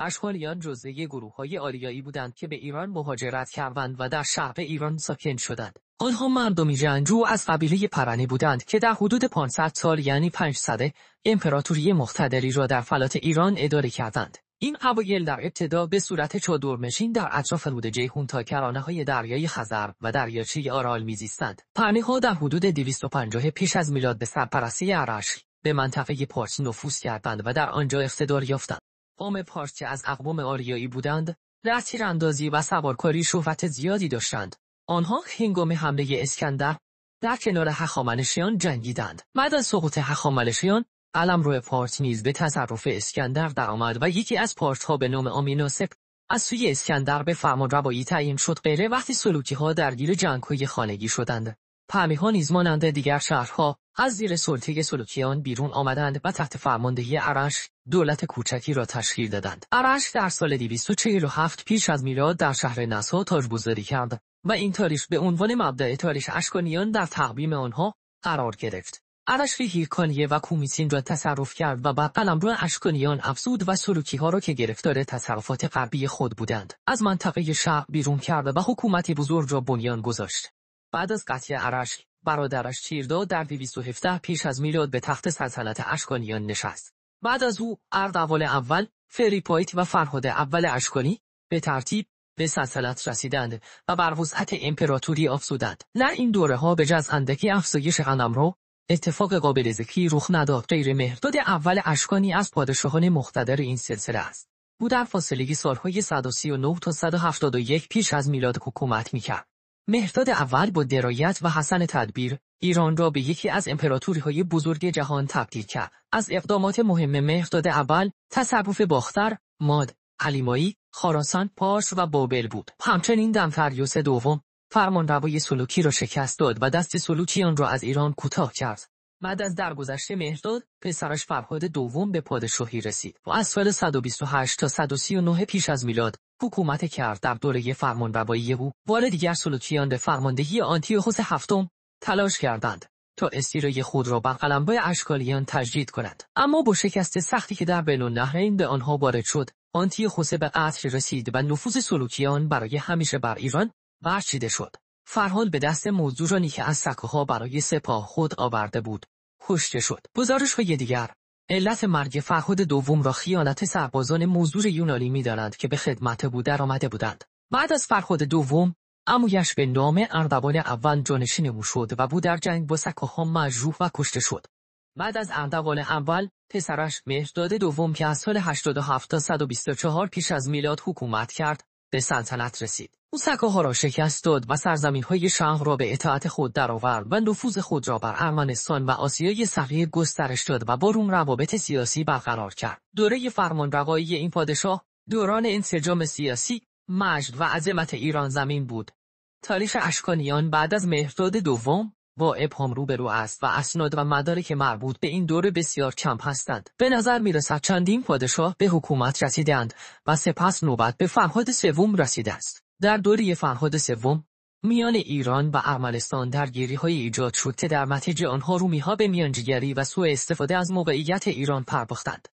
اشغالیان جزء گروه های آریایی بودند که به ایران مهاجرت کردند و در شعب ایران ساکن شدند. آنها مردمی جنجو از قبیله پرنه بودند که در حدود 500 سال یعنی 500 امپراتوری مختدری را در فلات ایران اداره کردند. این قبایل در ابتدا به صورت چادرمشین در اطراف رود جیهون تا کرانه های دریای خزر و دریاچه آرال میزیستند. پرنه ها در حدود 250 پیش از میلاد به سرپرستی عرش به منطقه پارس نفوذ کردند و در آنجا اقتدار یافتند. قوم پارچه از اقوام آریایی بودند، در تیراندازی و سوارکاری شهرت زیادی داشتند. آنها هنگام حمله اسکندر در کنار هخامنشیان جنگیدند. بعد از سقوط هخامنشیان، علم روی پارت نیز به تصرف اسکندر درآمد و یکی از پارت ها به نام آمینوسپ از سوی اسکندر به فرمان روایی تعیین شد غیره وقتی سلوکی ها درگیر جنگ های خانگی شدند. پهمی ها نیز مانند دیگر شهرها از زیر سلطه سلوکیان بیرون آمدند و تحت فرماندهی ارش دولت کوچکی را تشکیل دادند. ارش در سال 247 پیش از میلاد در شهر نسا تاجگذاری کرد و این تاریخ به عنوان مبدع تاریخ اشکانیان در تقویم آنها قرار گرفت. ارشفی هیرکانیه و کومیسین را تصرف کرد و بر رو اشکانیان افزود و سلوکی ها را که گرفتار تصرفات قربی خود بودند از منطقه شهر بیرون کرد و حکومت بزرگ را بنیان گذاشت بعد از قطع ارشک برادرش چیردا در 217 پیش از میلاد به تخت سلطنت اشکانیان نشست بعد از او اردوال اول فریپایت و فرهاد اول اشکانی به ترتیب به سلسلت رسیدند و بر وسعت امپراتوری افزودند در این دوره ها به جز اندکی افزایش رو اتفاق قابل ذکری رخ نداد غیر مهرداد اول اشکانی از پادشاهان مختدر این سلسله است او در فاصله سالهای 139 تا 171 پیش از میلاد حکومت میکرد مهرداد اول با درایت و حسن تدبیر ایران را به یکی از امپراتوری های بزرگ جهان تبدیل کرد. از اقدامات مهم مهرداد اول تصرف باختر، ماد، علیمایی، خراسان، پارس و بابل بود. همچنین دمتریوس دوم روای سلوکی را شکست داد و دست سلوکیان را از ایران کوتاه کرد. بعد از درگذشته مهرداد پسرش فرهاد دوم به پادشاهی رسید و از سال 128 تا 139 پیش از میلاد حکومت کرد در دوره فرمانروایی او وارد دیگر سلوکیان به فرماندهی آنتیوخوس هفتم تلاش کردند تا استیرای خود را بر قلمبه اشکالیان تجدید کند. اما با شکست سختی که در بین النهرین به آنها وارد شد آنتیوخوس به قتل رسید و نفوذ سلوکیان برای همیشه بر ایران برچیده شد فرهاد به دست موضوعانی که از سکوها برای سپاه خود آورده بود کشته شد های دیگر علت مرگ فرهاد دوم را خیانت سربازان یونالی یونانی میدانند که به خدمت او درآمده بودند بعد از فرهاد دوم امویش به نام اردبان اول جانشین او شد و بود در جنگ با سکاها مجروح و کشته شد بعد از اردوان اول پسرش مهرداد دوم که از سال 87 تا 124 پیش از میلاد حکومت کرد به سلطنت رسید. او را شکست داد و سرزمین های شهر را به اطاعت خود درآورد و نفوذ خود را بر ارمنستان و آسیای صغیر گسترش داد و با روم روابط سیاسی برقرار کرد. دوره فرمانروایی این پادشاه دوران انسجام سیاسی، مجد و عظمت ایران زمین بود. تاریخ اشکانیان بعد از مهرداد دوم با ابهام روبرو است و اسناد و مدارک مربوط به این دوره بسیار کم هستند به نظر میرسد چندین پادشاه به حکومت رسیدند و سپس نوبت به فرهاد سوم رسیده است در دوره فرهاد سوم میان ایران و ارمنستان درگیری های ایجاد شد که در نتیجه آنها رومی ها به میانجیگری و سوء استفاده از موقعیت ایران پرداختند.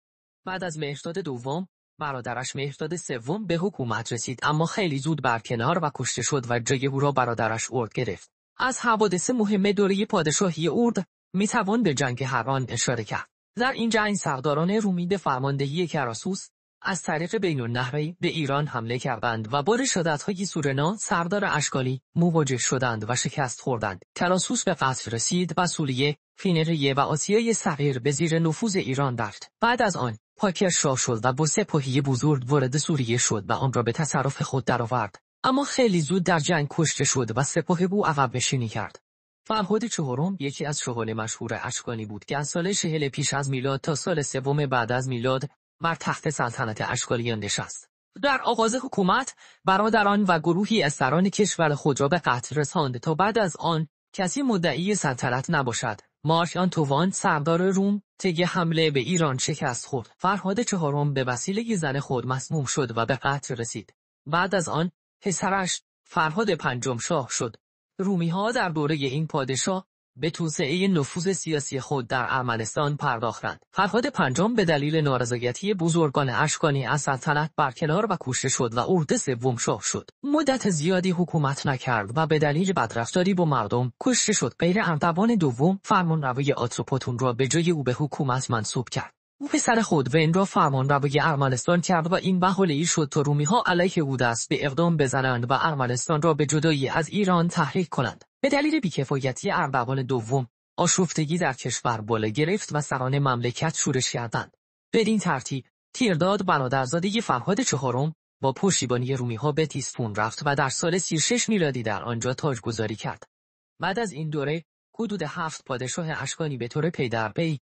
بعد از مهرداد دوم، برادرش مهرداد سوم به حکومت رسید اما خیلی زود برکنار و کشته شد و جای او را برادرش اورد گرفت. از حوادث مهم دوره پادشاهی اورد میتوان به جنگ هران اشاره کرد. در این جنگ سرداران رومید فرماندهی کراسوس از طریق بین النهری به ایران حمله کردند و با رشادتهای سورنا سردار اشکالی مواجه شدند و شکست خوردند. کراسوس به قصر رسید و سوریه، فینریه و آسیای صغیر به زیر نفوذ ایران درد. بعد از آن پاکر شاه شد و با سپاهی بزرگ وارد سوریه شد و آن را به تصرف خود درآورد. اما خیلی زود در جنگ کشته شد و سپاه بو عقب نشینی کرد. فرهاد چهارم یکی از شغال مشهور اشکانی بود که از سال شهل پیش از میلاد تا سال سوم بعد از میلاد بر تخت سلطنت اشکالیان نشست. در آغاز حکومت برادران و گروهی از سران کشور خود را به قتل رساند تا بعد از آن کسی مدعی سلطنت نباشد مارک آنتووان سردار روم تگه حمله به ایران شکست خورد فرهاد چهارم به وسیله زن خود مسموم شد و به قتل رسید بعد از آن پسرش فرهاد پنجم شاه شد. رومی ها در دوره این پادشاه به توسعه نفوذ سیاسی خود در ارمنستان پرداختند. فرهاد پنجم به دلیل نارضایتی بزرگان اشکانی از سلطنت برکنار و کوشه شد و ارد سوم شاه شد. مدت زیادی حکومت نکرد و به دلیل بدرفتاری با مردم کشته شد. غیر اردوان دوم فرمانروای آتروپاتون را به جای او به حکومت منصوب کرد. او پسر این را فرمان ربای ارمنستان کرد و این بحوله ای شد تا رومیها علیه او دست به اقدام بزنند و ارمنستان را به جدایی از ایران تحریک کنند به دلیل بیکفایتی اربابان دوم آشفتگی در کشور بالا گرفت و سران مملکت شورش کردند بدین ترتیب تیرداد برادرزاده فرهاد چهارم با پشتیبانی ها به تیسپون رفت و در سال 36 میلادی در آنجا گذاری کرد بعد از این دوره حدود هفت پادشاه اشکانی به طور پی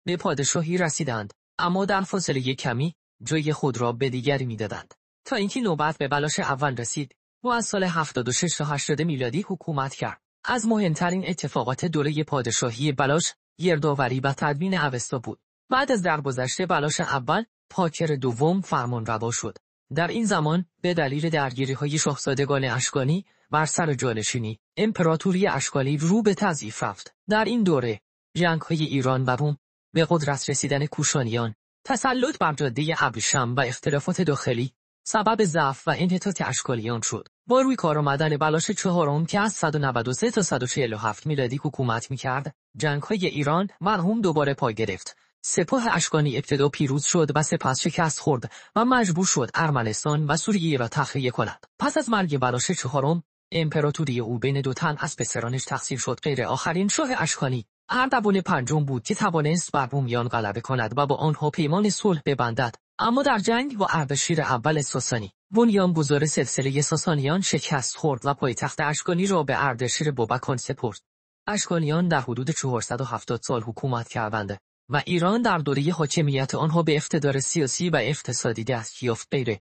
به پادشاهی رسیدند اما در فاصله کمی جای خود را به دیگری میدادند تا اینکه نوبت به بلاش اول رسید و از سال 76 تا 80 میلادی حکومت کرد از مهمترین اتفاقات دوره پادشاهی بلاش گردآوری و تدوین اوستا بود بعد از درگذشته بلاش اول پاکر دوم فرمان روا شد در این زمان به دلیل درگیری های شاهزادگان اشکانی بر سر جانشینی امپراتوری اشکالی رو به تضعیف رفت در این دوره جنگ های ایران و روم به قدرت رسیدن کوشانیان تسلط بر جاده ابریشم و اختلافات داخلی سبب ضعف و انحطاط اشکالیان شد با روی کار آمدن بلاش چهارم که از 193 تا 147 میلادی حکومت میکرد جنگهای ایران مرحوم دوباره پا گرفت سپاه اشکانی ابتدا پیروز شد و سپس شکست خورد و مجبور شد ارمنستان و سوریه را تخلیه کند پس از مرگ بلاش چهارم امپراتوری او بین دو تن از پسرانش تقسیم شد غیر آخرین شاه اشکانی هر پنجون پنجم بود که توانست بر بومیان غلبه کند و با آنها پیمان صلح ببندد اما در جنگ با اردشیر اول ساسانی بنیانگذار سلسله ساسانیان شکست خورد و پایتخت اشکانی را به اردشیر بابکان سپرد اشکانیان در حدود 470 سال حکومت کردند و ایران در دوره حاکمیت آنها به افتدار سیاسی و اقتصادی دست یافت غیره